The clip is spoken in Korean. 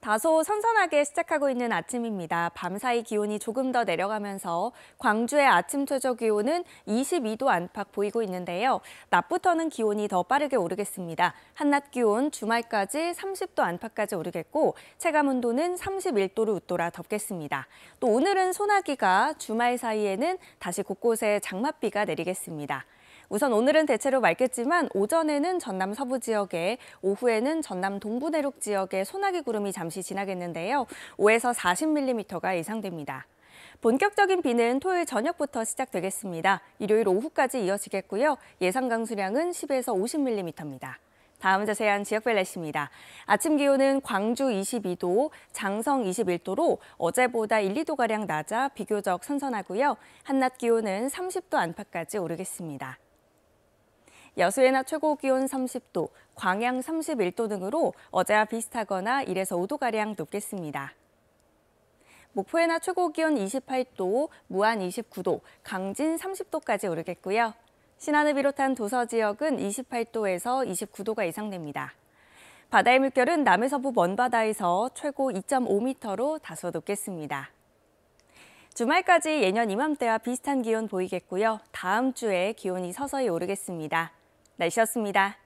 다소 선선하게 시작하고 있는 아침입니다. 밤사이 기온이 조금 더 내려가면서 광주의 아침 최저 기온은 22도 안팎 보이고 있는데요. 낮부터는 기온이 더 빠르게 오르겠습니다. 한낮 기온 주말까지 30도 안팎까지 오르겠고 체감 온도는 31도를 웃돌아 덥겠습니다. 또 오늘은 소나기가 주말 사이에는 다시 곳곳에 장맛비가 내리겠습니다. 우선 오늘은 대체로 맑겠지만 오전에는 전남 서부 지역에 오후에는 전남 동부 내륙 지역에 소나기 구름이 잠시 지나겠는데요. 5에서 40mm가 예상됩니다. 본격적인 비는 토요일 저녁부터 시작되겠습니다. 일요일 오후까지 이어지겠고요. 예상 강수량은 10에서 50mm입니다. 다음 자세한 지역별 날씨입니다. 아침 기온은 광주 22도, 장성 21도로 어제보다 1, 2도가량 낮아 비교적 선선하고요. 한낮 기온은 30도 안팎까지 오르겠습니다. 여수에나 최고 기온 30도, 광양 31도 등으로 어제와 비슷하거나 1에서 5도가량 높겠습니다. 목포에나 최고 기온 28도, 무안 29도, 강진 30도까지 오르겠고요. 신안을 비롯한 도서 지역은 28도에서 29도가 예상됩니다. 바다의 물결은 남해서부 먼바다에서 최고 2.5m로 다소 높겠습니다. 주말까지 예년 이맘때와 비슷한 기온 보이겠고요. 다음 주에 기온이 서서히 오르겠습니다. 날씨였습니다.